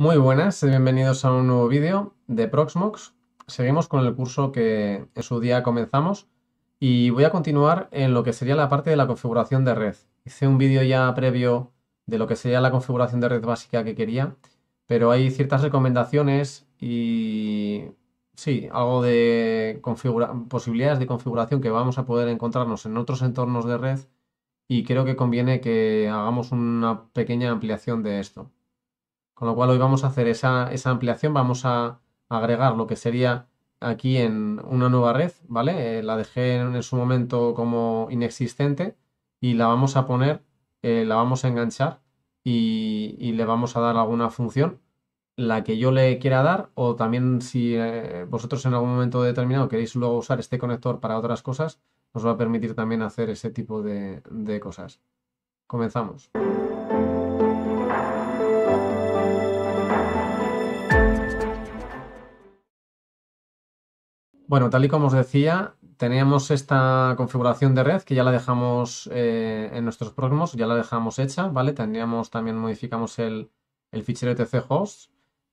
Muy buenas, bienvenidos a un nuevo vídeo de Proxmox. Seguimos con el curso que en su día comenzamos y voy a continuar en lo que sería la parte de la configuración de red. Hice un vídeo ya previo de lo que sería la configuración de red básica que quería, pero hay ciertas recomendaciones y sí, algo de posibilidades de configuración que vamos a poder encontrarnos en otros entornos de red y creo que conviene que hagamos una pequeña ampliación de esto. Con lo cual hoy vamos a hacer esa, ampliación, vamos a agregar lo que sería aquí en una nueva red, ¿vale? Eh, la dejé en, su momento como inexistente y la vamos a poner, eh, la vamos a enganchar y, le vamos a dar alguna función, la que yo le quiera dar o también si eh, vosotros en algún momento determinado queréis luego usar este conector para otras cosas, nos va a permitir también hacer ese tipo de cosas. Comenzamos. Bueno, tal y como os decía, teníamos esta configuración de red que ya la dejamos eh, en nuestros próximos, ya la dejamos hecha, ¿vale? Teníamos también, modificamos el, fichero etc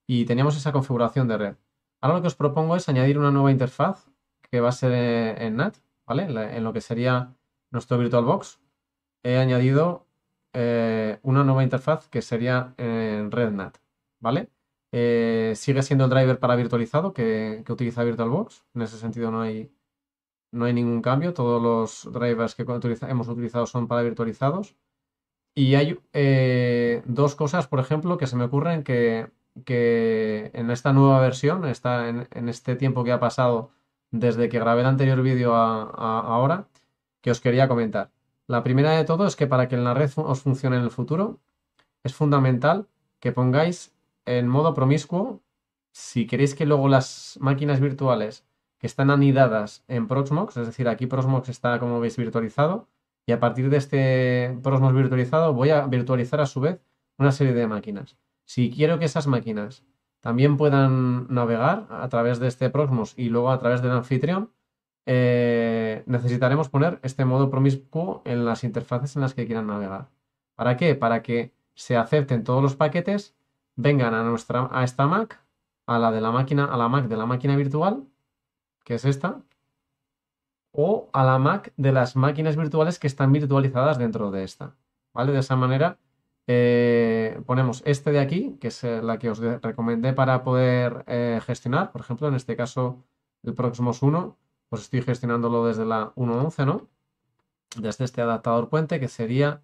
y teníamos esa configuración de red. Ahora lo que os propongo es añadir una nueva interfaz que va a ser eh, en NAT, ¿vale? En lo que sería nuestro VirtualBox. He añadido eh, una nueva interfaz que sería en red NAT, ¿vale? Eh, sigue siendo el driver para virtualizado que, utiliza VirtualBox. En ese sentido no hay, no hay ningún cambio. Todos los drivers que hemos utilizado son para virtualizados. Y hay eh, dos cosas, por ejemplo, que se me ocurren que, en esta nueva versión, está en, este tiempo que ha pasado desde que grabé el anterior vídeo ahora, que os quería comentar. La primera de todo es que para que la red os funcione en el futuro, es fundamental que pongáis en modo promiscuo, si queréis que luego las máquinas virtuales que están anidadas en Proxmox, es decir, aquí Proxmox está, como veis, virtualizado, y a partir de este Proxmox virtualizado voy a virtualizar a su vez una serie de máquinas. Si quiero que esas máquinas también puedan navegar a través de este Proxmox y luego a través del anfitrión, eh, necesitaremos poner este modo promiscuo en las interfaces en las que quieran navegar. ¿Para qué? Para que se acepten todos los paquetes vengan a nuestra a esta Mac, a la de la máquina, a la Mac de la máquina virtual, que es esta, o a la Mac de las máquinas virtuales que están virtualizadas dentro de esta. ¿Vale? De esa manera eh, ponemos este de aquí, que es eh, la que os recomendé para poder eh, gestionar. Por ejemplo, en este caso, el Proxmos 1, pues estoy gestionándolo desde la 1.11, ¿no? Desde este adaptador puente, que sería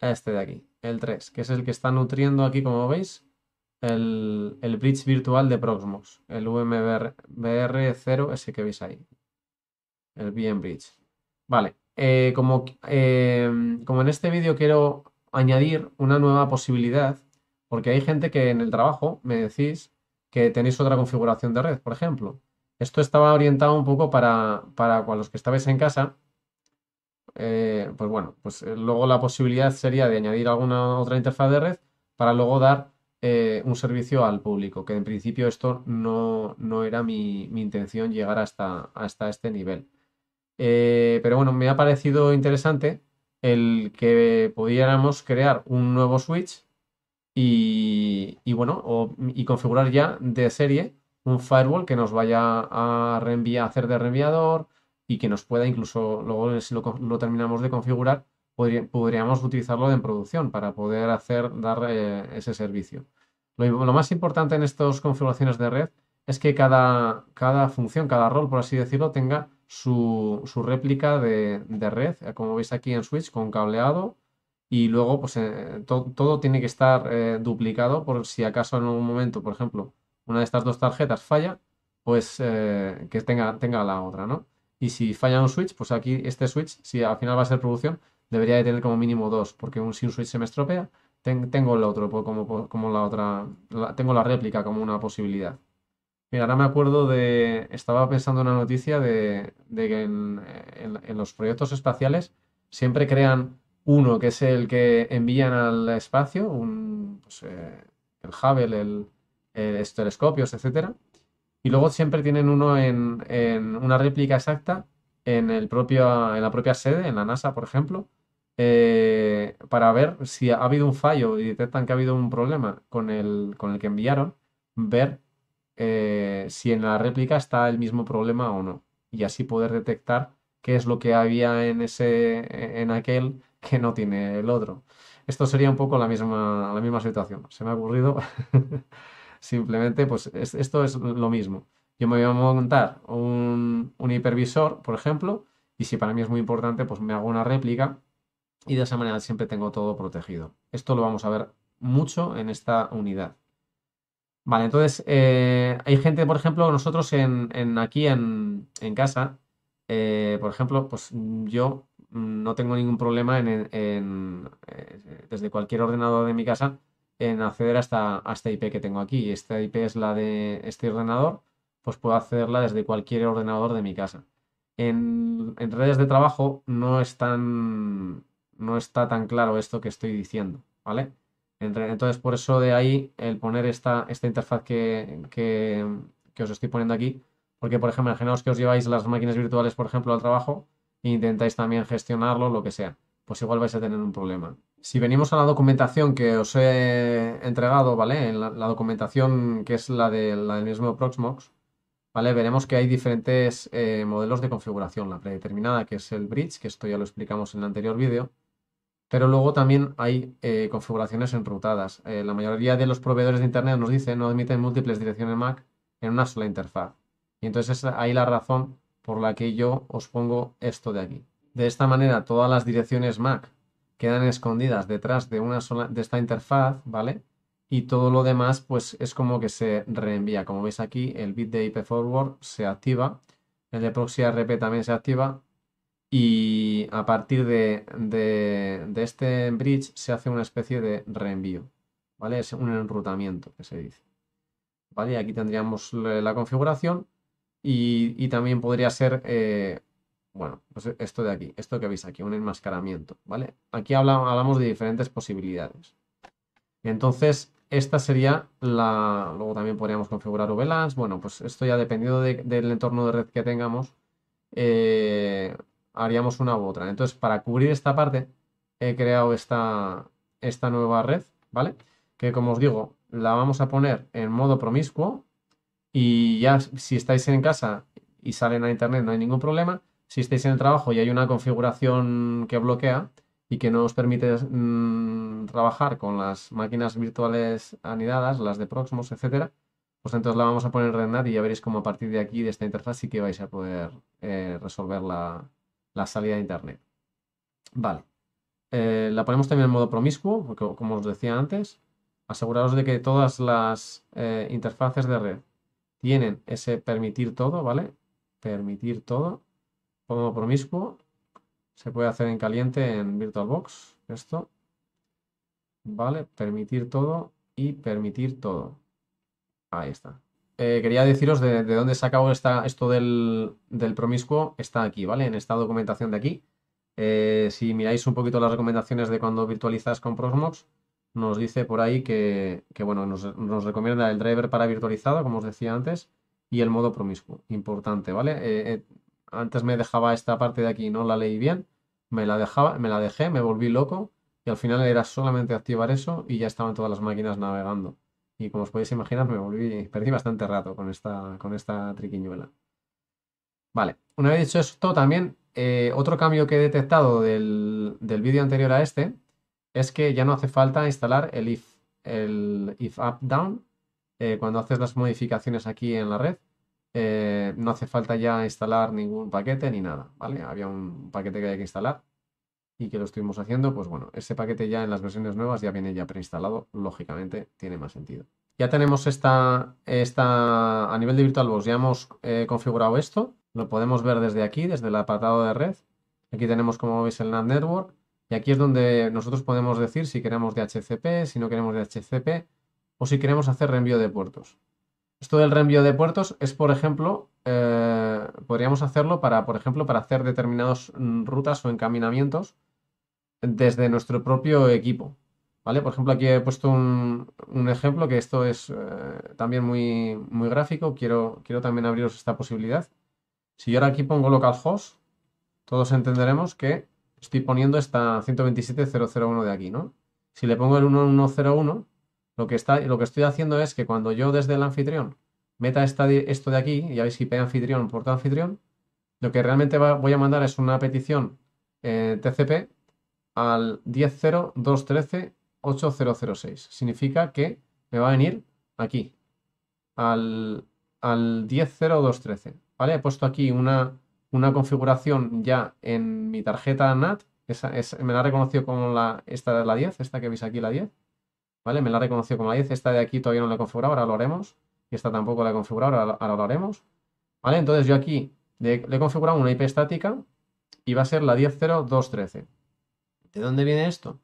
este de aquí, el 3, que es el que está nutriendo aquí, como veis, el, bridge virtual de Proxmox, el VMBR0, ese que veis ahí, el VM Bridge. Vale, eh, como, eh, como en este vídeo quiero añadir una nueva posibilidad, porque hay gente que en el trabajo me decís que tenéis otra configuración de red, por ejemplo. Esto estaba orientado un poco para, para los que estabais en casa. Eh, pues bueno, pues luego la posibilidad sería de añadir alguna otra interfaz de red para luego dar eh, un servicio al público, que en principio esto no, no era mi, intención llegar hasta, hasta este nivel. Eh, pero bueno, me ha parecido interesante el que pudiéramos crear un nuevo switch y, y bueno, y configurar ya de serie un firewall que nos vaya a, hacer de reenviador y que nos pueda incluso, luego si lo terminamos de configurar, podríamos utilizarlo en producción para poder hacer, dar eh, ese servicio. Lo, más importante en estas configuraciones de red es que cada, cada función, cada rol, por así decirlo, tenga su, réplica de, red, eh, como veis aquí en Switch, con cableado. Y luego, pues eh, todo tiene que estar duplicado por si acaso en algún momento, por ejemplo, una de estas dos tarjetas falla, pues que tenga, tenga la otra, ¿no? Y si falla un switch, pues aquí este switch, si al final va a ser producción, debería de tener como mínimo dos, porque un, si un switch se me estropea, tengo el otro como, como la otra, tengo la réplica como una posibilidad. Mira, ahora me acuerdo de, estaba pensando en una noticia de, que en, los proyectos espaciales siempre crean uno que es el que envían al espacio, un, pues, eh, el Hubble, el, el, los telescopios, etc. Y luego siempre tienen uno en, en una réplica exacta en, el propio, en la propia sede, en la NASA, por ejemplo, eh, para ver si ha habido un fallo y detectan que ha habido un problema con el, que enviaron, ver eh, si en la réplica está el mismo problema o no. Y así poder detectar qué es lo que había en ese, en aquel que no tiene el otro. Esto sería un poco la misma, la misma situación. Se me ha ocurrido. Simplemente, pues esto es lo mismo. Yo me voy a montar un hipervisor, por ejemplo, y si para mí es muy importante, pues me hago una réplica y de esa manera siempre tengo todo protegido. Esto lo vamos a ver mucho en esta unidad. Vale, entonces eh, hay gente, por ejemplo, nosotros en, aquí en, casa, eh, por ejemplo, pues yo no tengo ningún problema en, eh, desde cualquier ordenador de mi casa en acceder hasta esta, IP que tengo aquí. Esta IP es la de este ordenador, pues puedo accederla desde cualquier ordenador de mi casa. En, en redes de trabajo no están no está tan claro esto que estoy diciendo, ¿vale? Entonces, por eso de ahí el poner esta, esta interfaz que, que, os estoy poniendo aquí, porque, por ejemplo, imaginaos que os lleváis las máquinas virtuales, por ejemplo, al trabajo e intentáis también gestionarlo, lo que sea, pues igual vais a tener un problema. Si venimos a la documentación que os he entregado, ¿vale? En la, documentación que es la, de, la del mismo Proxmox, ¿vale? Veremos que hay diferentes eh, modelos de configuración. La predeterminada, que es el bridge, que esto ya lo explicamos en el anterior vídeo. Pero luego también hay eh, configuraciones enrutadas. Eh, la mayoría de los proveedores de Internet nos dicen no admiten múltiples direcciones MAC en una sola interfaz. Y entonces es ahí la razón por la que yo os pongo esto de aquí. De esta manera, todas las direcciones MAC quedan escondidas detrás de una sola de esta interfaz, ¿vale? Y todo lo demás, pues es como que se reenvía. Como veis aquí, el bit de IP forward se activa, el de proxy RP también se activa y a partir de, este bridge se hace una especie de reenvío, ¿vale? Es un enrutamiento que se dice. ¿Vale? aquí tendríamos la configuración y, también podría ser, eh, bueno, pues esto de aquí, esto que veis aquí, un enmascaramiento, ¿vale? Aquí hablamos, hablamos de diferentes posibilidades. Entonces, esta sería la... Luego también podríamos configurar VLANs. Bueno, pues esto ya dependiendo del entorno de red que tengamos, eh, haríamos una u otra. Entonces, para cubrir esta parte, he creado esta, esta nueva red, ¿vale? Que como os digo, la vamos a poner en modo promiscuo y ya si estáis en casa y salen a internet no hay ningún problema. Si estáis en el trabajo y hay una configuración que bloquea y que no os permite mm, trabajar con las máquinas virtuales anidadas, las de proxmos etcétera, pues entonces la vamos a poner en RedNet y ya veréis cómo a partir de aquí, de esta interfaz, sí que vais a poder eh, resolverla resolver la, la salida de Internet. Vale. Eh, la ponemos también en modo promiscuo, porque como os decía antes, aseguraros de que todas las eh, interfaces de red tienen ese permitir todo, ¿vale? Permitir todo. Modo promiscuo. Se puede hacer en caliente en VirtualBox. Esto. ¿Vale? Permitir todo y permitir todo. Ahí está. Eh, quería deciros de, dónde sacado esta, esto del, promiscuo. Está aquí, ¿vale? En esta documentación de aquí. Eh, si miráis un poquito las recomendaciones de cuando virtualizas con Proxmox, nos dice por ahí que, bueno, nos, recomienda el driver para virtualizado, como os decía antes, y el modo promiscuo. Importante, ¿vale? Eh, antes me dejaba esta parte de aquí, no la leí bien, me la, dejaba, me la dejé, me volví loco y al final era solamente activar eso y ya estaban todas las máquinas navegando y como os podéis imaginar me volví, perdí bastante rato con esta, con esta triquiñuela. Vale, una vez dicho esto también, eh, otro cambio que he detectado del, vídeo anterior a este es que ya no hace falta instalar el if, el if up down eh, cuando haces las modificaciones aquí en la red. Eh, no hace falta ya instalar ningún paquete ni nada, ¿vale? Había un paquete que había que instalar y que lo estuvimos haciendo, pues bueno, ese paquete ya en las versiones nuevas ya viene ya preinstalado, lógicamente tiene más sentido. Ya tenemos esta, esta a nivel de VirtualBox ya hemos eh, configurado esto, lo podemos ver desde aquí, desde el apartado de red. Aquí tenemos como veis el NAT Network y aquí es donde nosotros podemos decir si queremos DHCP, si no queremos DHCP o si queremos hacer reenvío de puertos. Esto del reenvío de puertos es, por ejemplo, eh, podríamos hacerlo para, por ejemplo, para hacer determinadas rutas o encaminamientos desde nuestro propio equipo. ¿Vale? Por ejemplo, aquí he puesto un, ejemplo que esto es eh, también muy, muy gráfico. Quiero, quiero también abriros esta posibilidad. Si yo ahora aquí pongo localhost, todos entenderemos que estoy poniendo esta 127.001 de aquí, ¿no? Si le pongo el 1101, lo que, está, lo que estoy haciendo es que cuando yo desde el anfitrión meta esto de aquí, ya veis IP anfitrión, puerto anfitrión, lo que realmente voy a mandar es una petición eh, TCP al 10.0.213.8006. Significa que me va a venir aquí, al, 10.0.213. ¿Vale? He puesto aquí una, una configuración ya en mi tarjeta NAT. Esa, es, me la ha reconocido como la, esta, la 10, esta que veis aquí, la 10 ¿vale? Me la reconoció reconocido como la 10, esta de aquí todavía no la he configurado, ahora lo haremos, y esta tampoco la he configurado, ahora, lo haremos, ¿vale? Entonces yo aquí le he configurado una IP estática y va a ser la 10.0.2.13. ¿De dónde viene esto?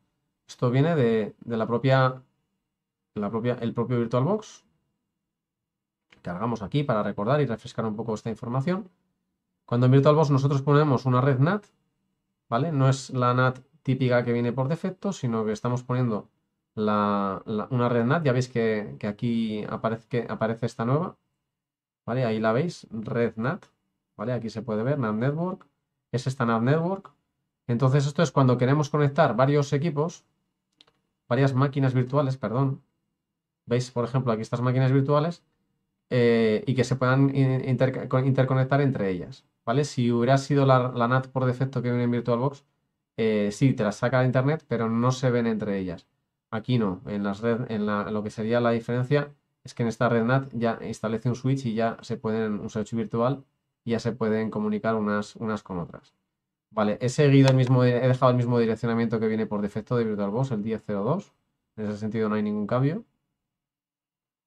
Esto viene de, de la, propia, la propia, el propio VirtualBox. Cargamos aquí para recordar y refrescar un poco esta información. Cuando en VirtualBox nosotros ponemos una red NAT, ¿vale? No es la NAT típica que viene por defecto, sino que estamos poniendo la, una red NAT. Ya veis que, aquí aparece, que aparece esta nueva. ¿Vale? Ahí la veis, red NAT. ¿Vale? Aquí se puede ver, NAT Network. Es esta NAT Network. Entonces esto es cuando queremos conectar varios equipos, varias máquinas virtuales, perdón. Veis, por ejemplo, aquí estas máquinas virtuales eh, y que se puedan interconectar entre ellas. ¿Vale? Si hubiera sido la, NAT por defecto que viene en VirtualBox, eh, sí, te la saca de internet, pero no se ven entre ellas. Aquí no, en, las red, en la, lo que sería la diferencia es que en esta red NAT ya establece un switch y ya se pueden, un switch virtual, ya se pueden comunicar unas, unas con otras. Vale, he seguido el mismo, he dejado el mismo direccionamiento que viene por defecto de VirtualBox, el 10.02. En ese sentido no hay ningún cambio.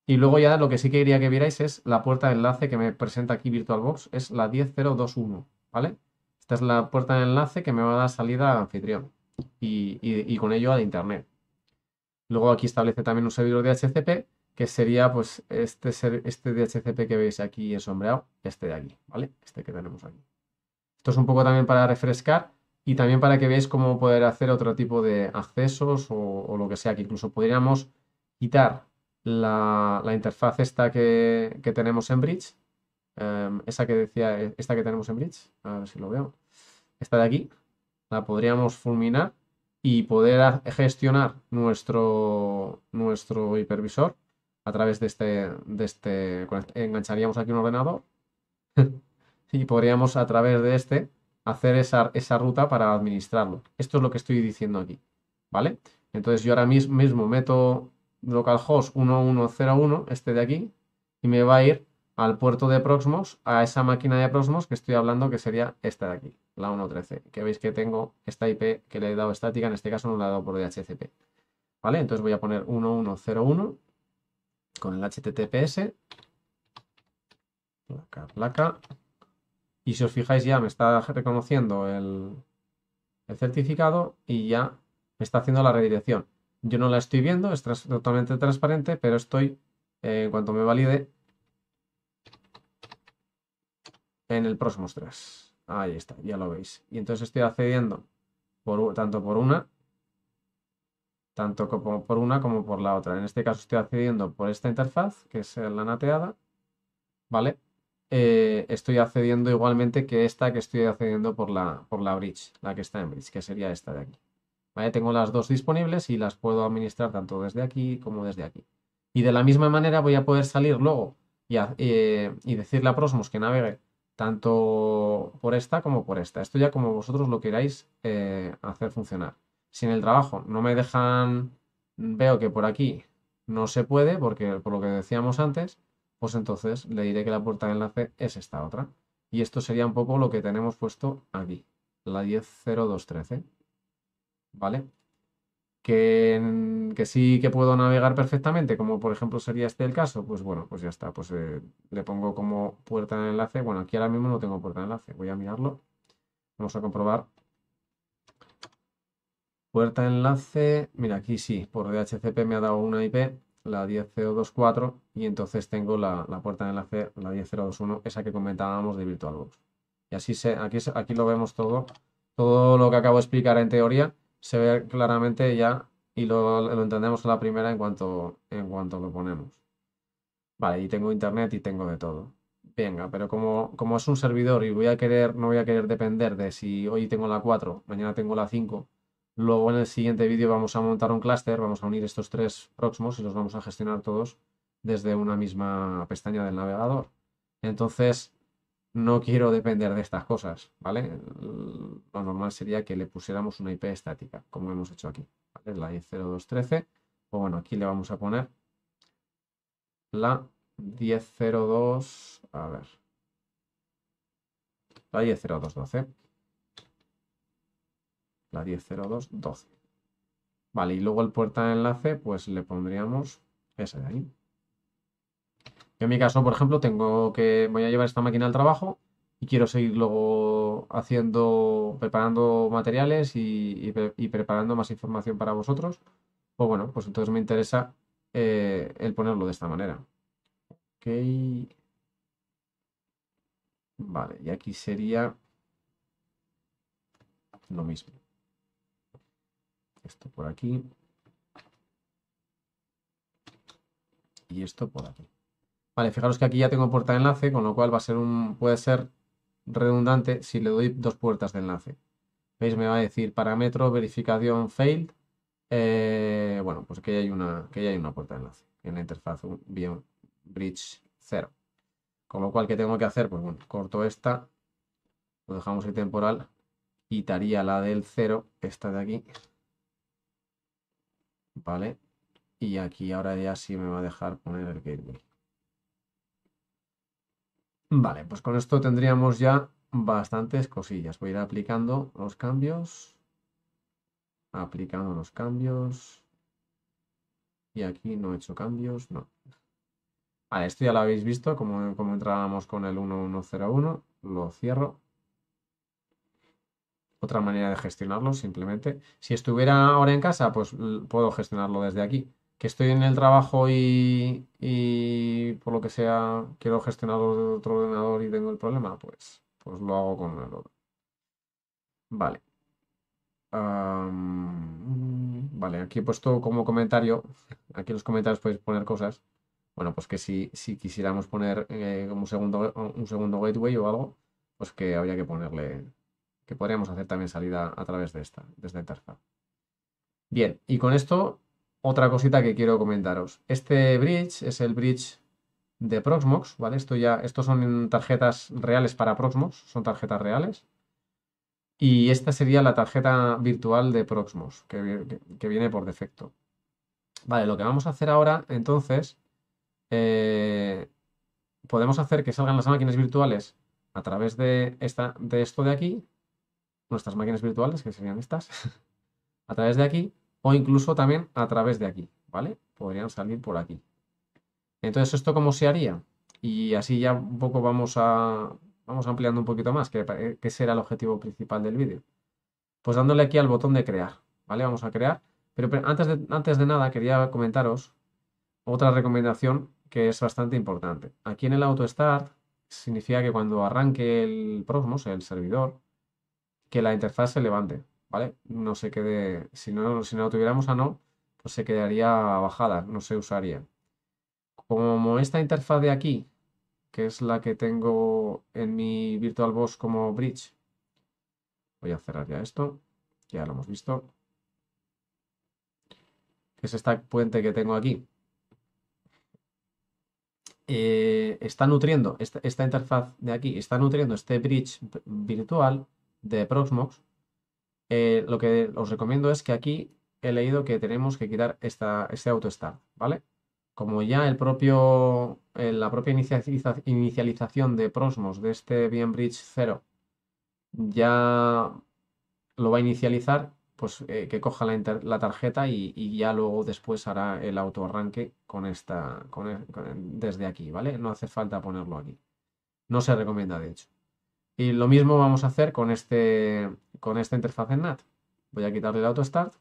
Y luego ya lo que sí que quería que vierais es la puerta de enlace que me presenta aquí VirtualBox, es la 10.021, ¿vale? Esta es la puerta de enlace que me va a dar salida a anfitrión y, con ello a internet. Luego aquí establece también un servidor DHCP, que sería pues este, este DHCP que veis aquí es sombreado, este de aquí, ¿vale? Este que tenemos aquí. Esto es un poco también para refrescar y también para que veáis cómo poder hacer otro tipo de accesos o, lo que sea, que incluso podríamos quitar la, interfaz esta que, tenemos en Bridge, em, esa que decía, eh, esta que tenemos en Bridge, a ver si lo veo, esta de aquí, la podríamos fulminar y poder gestionar nuestro, nuestro hipervisor a través de este, de este, este engancharíamos aquí un ordenador y podríamos a través de este hacer esa, esa, ruta para administrarlo. Esto es lo que estoy diciendo aquí, ¿vale? Entonces yo ahora mismo meto localhost 1101, este de aquí, y me va a ir al puerto de Proxmox, a esa máquina de Proxmox que estoy hablando que sería esta de aquí la 1.13, que veis que tengo esta IP que le he dado estática, en este caso no la he dado por DHCP. ¿Vale? Entonces voy a poner 1101 con el HTTPS, placa, placa, y si os fijáis ya me está reconociendo el, certificado y ya me está haciendo la redirección. Yo no la estoy viendo, es totalmente transparente, pero estoy, eh, en cuanto me valide, en el próximo 3. Ahí está, ya lo veis. Y entonces estoy accediendo por, tanto por una, tanto como por una como por la otra. En este caso estoy accediendo por esta interfaz, que es la nateada, ¿vale? Eh, estoy accediendo igualmente que esta que estoy accediendo por la, por la bridge, la que está en bridge, que sería esta de aquí. Tengo las dos disponibles y las puedo administrar tanto desde aquí como desde aquí. Y de la misma manera voy a poder salir luego y, eh, y decirle a Prosmos que navegue tanto por esta como por esta. Esto ya como vosotros lo queráis eh, hacer funcionar. Si en el trabajo no me dejan, veo que por aquí no se puede, porque por lo que decíamos antes, pues entonces le diré que la puerta de enlace es esta otra. Y esto sería un poco lo que tenemos puesto aquí, la 10.0213. ¿Vale? Mm, que, sí que puedo navegar perfectamente, como por ejemplo sería este el caso, pues bueno, pues ya está, pues eh, le pongo como puerta de enlace. Bueno, aquí ahora mismo no tengo puerta de enlace, voy a mirarlo. Vamos a comprobar. Puerta de enlace, mira aquí sí, por DHCP me ha dado una IP, la 10024, y entonces tengo la, puerta de enlace, la 10021, esa que comentábamos de VirtualBox. Y así se, aquí, aquí lo vemos todo, todo lo que acabo de explicar en teoría se ve claramente ya y lo, lo entendemos en la primera en cuanto, en cuanto lo ponemos. Vale, y tengo internet y tengo de todo. Venga, pero como, como es un servidor y voy a querer, no voy a querer depender de si hoy tengo la 4, mañana tengo la 5, luego en el siguiente vídeo vamos a montar un clúster, vamos a unir estos tres próximos y los vamos a gestionar todos desde una misma pestaña del navegador. Entonces, no quiero depender de estas cosas, ¿vale? Lo normal sería que le pusiéramos una IP estática, como hemos hecho aquí, ¿vale? La 10.0.2.13. o pues bueno, aquí le vamos a poner la 1002, a ver, la 100212, la 100212. Vale, y luego el puerta de enlace, pues le pondríamos esa de ahí en mi caso, por ejemplo, tengo que voy a llevar esta máquina al trabajo y quiero seguir luego haciendo, preparando materiales y, preparando más información para vosotros. O pues bueno, pues entonces me interesa eh, el ponerlo de esta manera. Ok. Vale, y aquí sería lo mismo. Esto por aquí. Y esto por aquí. Vale, fijaros que aquí ya tengo puerta de enlace, con lo cual va a ser un, puede ser redundante si le doy dos puertas de enlace. ¿Veis? Me va a decir parámetro verificación failed. Eh, bueno, pues que ya, hay una, que hay una puerta de enlace en la interfaz bien bridge 0. Con lo cual, ¿qué tengo que hacer? Pues bueno, corto esta, lo dejamos en temporal, quitaría la del 0, esta de aquí. Vale. Y aquí ahora ya sí me va a dejar poner el gateway. Vale, pues con esto tendríamos ya bastantes cosillas. Voy a ir aplicando los cambios. Aplicando los cambios. Y aquí no he hecho cambios, no. esto ya lo habéis visto, como, como entrábamos con el 1101. Lo cierro. Otra manera de gestionarlo, simplemente. Si estuviera ahora en casa, pues puedo gestionarlo desde aquí que estoy en el trabajo y, por lo que sea quiero gestionar otro ordenador y tengo el problema, pues, pues lo hago con el otro. Vale. vale, aquí he puesto como comentario, aquí en los comentarios podéis poner cosas. Bueno, pues que si, si quisiéramos poner como eh, un segundo, un segundo gateway o algo, pues que habría que ponerle, que podríamos hacer también salida a través de esta, desde Terza. Bien, y con esto otra cosita que quiero comentaros. Este bridge es el bridge de Proxmox, ¿vale? Esto ya, estos son tarjetas reales para Proxmox, son tarjetas reales. Y esta sería la tarjeta virtual de Proxmox, que, viene por defecto. Vale, lo que vamos a hacer ahora, entonces, eh, podemos hacer que salgan las máquinas virtuales a través de, esta, de esto de aquí, nuestras máquinas virtuales, que serían estas, a través de aquí, o incluso también a través de aquí, ¿vale? Podrían salir por aquí. Entonces, ¿esto cómo se haría? Y así ya un poco vamos a vamos ampliando un poquito más, que, eh, que será el objetivo principal del vídeo. Pues dándole aquí al botón de crear, ¿vale? Vamos a crear. Pero, antes, de, antes de nada quería comentaros otra recomendación que es bastante importante. Aquí en el auto start significa que cuando arranque el Proxmox, el servidor, que la interfaz se levante. No se quede, si no, si no lo tuviéramos a no, pues se quedaría bajada, no se usaría. Como esta interfaz de aquí, que es la que tengo en mi VirtualBox como bridge, voy a cerrar ya esto, ya lo hemos visto, que es esta puente que tengo aquí. Eh, está nutriendo, esta interfaz de aquí está nutriendo este bridge virtual de Proxmox eh, lo que os recomiendo es que aquí he leído que tenemos que quitar esta, este auto-start, ¿vale? Como ya el propio, eh, la propia inicialización de Prosmos de este Bridge 0 ya lo va a inicializar, pues eh, que coja la, tarjeta y, ya luego después hará el autoarranque con esta, e, e, desde aquí, ¿vale? No hace falta ponerlo aquí. No se recomienda, de hecho. Y lo mismo vamos a hacer con, este, con esta interfaz en NAT. Voy a quitarle el AutoStart.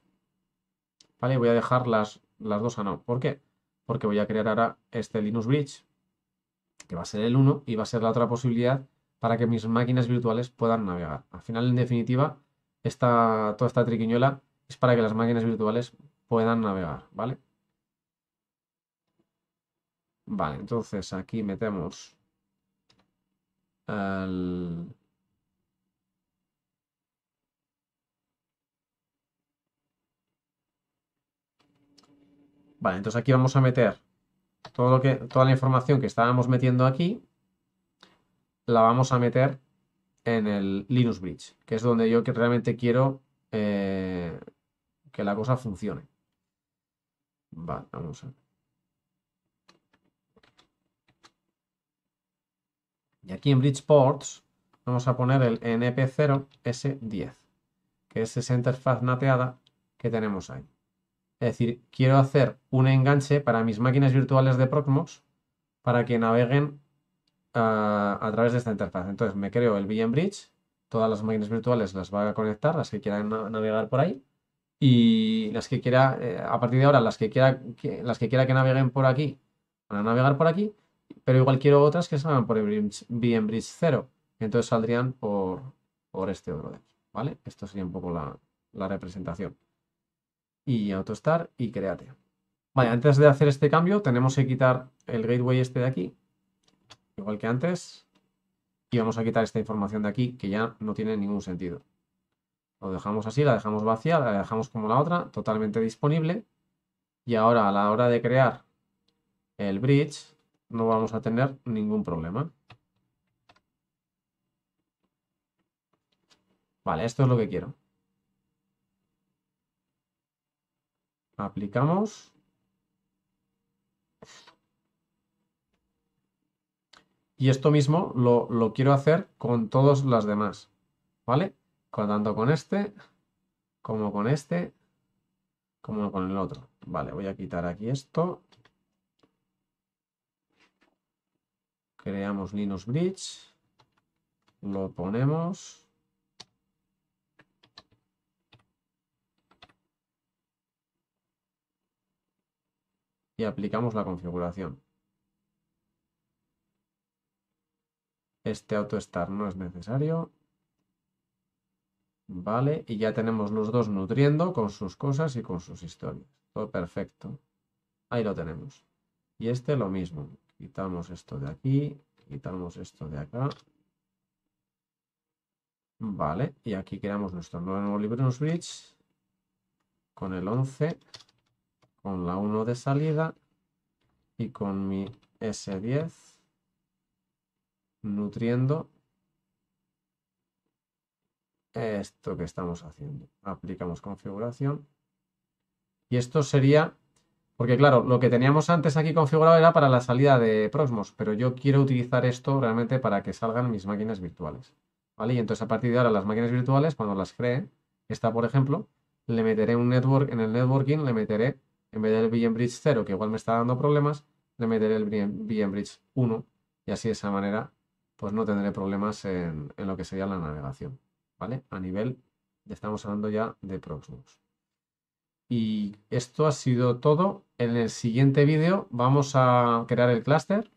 ¿Vale? voy a dejar las, las dos a no. ¿Por qué? Porque voy a crear ahora este Linux Bridge, que va a ser el 1 y va a ser la otra posibilidad para que mis máquinas virtuales puedan navegar. Al final, en definitiva, esta, toda esta triquiñuela es para que las máquinas virtuales puedan navegar, ¿vale? Vale, entonces aquí metemos Vale, entonces aquí vamos a meter todo lo que, toda la información que estábamos metiendo aquí, la vamos a meter en el Linux Bridge, que es donde yo que realmente quiero eh, que la cosa funcione. Vale, vamos a ver. Y aquí en Ports vamos a poner el NP0S10, que es esa interfaz nateada que tenemos ahí. Es decir, quiero hacer un enganche para mis máquinas virtuales de Proxmox para que naveguen ah, a través de esta interfaz. Entonces me creo el VM Bridge, todas las máquinas virtuales las va a conectar, las que quieran navegar por ahí, y las que quiera, eh, a partir de ahora, las que quiera las que, quiera que naveguen por aquí, van a navegar por aquí, pero igual quiero otras que salgan por el Bridge 0. Entonces saldrían por, este otro de aquí. ¿Vale? Esto sería un poco la, representación. Y autostar y créate. Vale, antes de hacer este cambio tenemos que quitar el gateway este de aquí, igual que antes. Y vamos a quitar esta información de aquí que ya no tiene ningún sentido. Lo dejamos así, la dejamos vacía, la dejamos como la otra, totalmente disponible. Y ahora a la hora de crear el bridge, no vamos a tener ningún problema. Vale, esto es lo que quiero. Aplicamos. Y esto mismo lo, quiero hacer con todas las demás. ¿Vale? Con, tanto con este, como con este, como con el otro. Vale, voy a quitar aquí esto. Creamos Linux Bridge. Lo ponemos. Y aplicamos la configuración. Este auto estar no es necesario. Vale, y ya tenemos los dos nutriendo con sus cosas y con sus historias. Todo perfecto. Ahí lo tenemos. Y este lo mismo. Quitamos esto de aquí, quitamos esto de acá. Vale, y aquí creamos nuestro nuevo LibreOffice Bridge con el 11, con la 1 de salida y con mi S10 nutriendo esto que estamos haciendo. Aplicamos configuración y esto sería porque claro, lo que teníamos antes aquí configurado era para la salida de Proxmox, pero yo quiero utilizar esto realmente para que salgan mis máquinas virtuales. ¿Vale? Y entonces a partir de ahora las máquinas virtuales, cuando las cree, esta por ejemplo, le meteré un network, en el networking le meteré, en vez del Bridge 0, que igual me está dando problemas, le meteré el Bridge 1 y así de esa manera pues no tendré problemas en, lo que sería la navegación. ¿Vale? A nivel, estamos hablando ya de Proxmox. Y esto ha sido todo. En el siguiente vídeo vamos a crear el clúster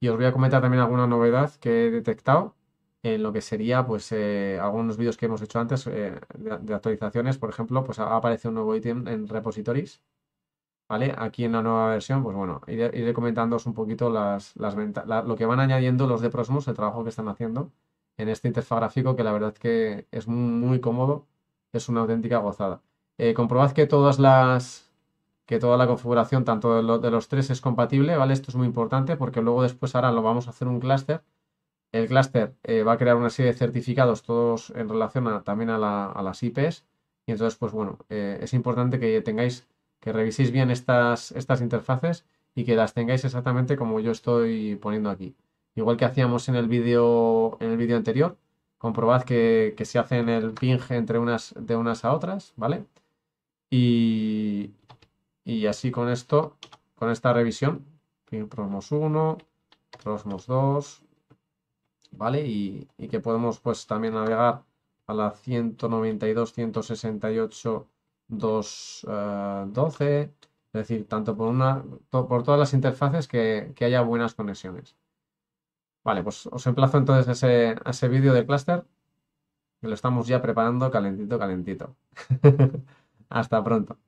y os voy a comentar también alguna novedad que he detectado en lo que sería pues eh, algunos vídeos que hemos hecho antes eh, de, actualizaciones, por ejemplo, pues aparece un nuevo ítem en repositories, ¿vale? Aquí en la nueva versión, pues bueno, iré, comentándoos un poquito las, lo que van añadiendo los de Prosmus, el trabajo que están haciendo en este interfaz gráfico que la verdad que es muy cómodo, es una auténtica gozada. Eh, comprobad que todas las que toda la configuración, tanto de, los tres, es compatible, ¿vale? Esto es muy importante porque luego después ahora lo vamos a hacer un clúster. El clúster eh, va a crear una serie de certificados, todos en relación también a, las IPs. Y entonces, pues bueno, eh, es importante que tengáis, que reviséis bien estas, estas interfaces y que las tengáis exactamente como yo estoy poniendo aquí. Igual que hacíamos en el vídeo en el vídeo anterior, comprobad que, que se hacen el ping entre unas de unas a otras, ¿vale? Y, así con esto, con esta revisión, promos 1, Prosmos 2, ¿vale? Y, que podemos pues también navegar a la 192, 168, 212, es decir, tanto por, una, por todas las interfaces que, haya buenas conexiones. Vale, pues os emplazo entonces a ese, ese vídeo de clúster, que lo estamos ya preparando calentito, calentito. Hasta pronto.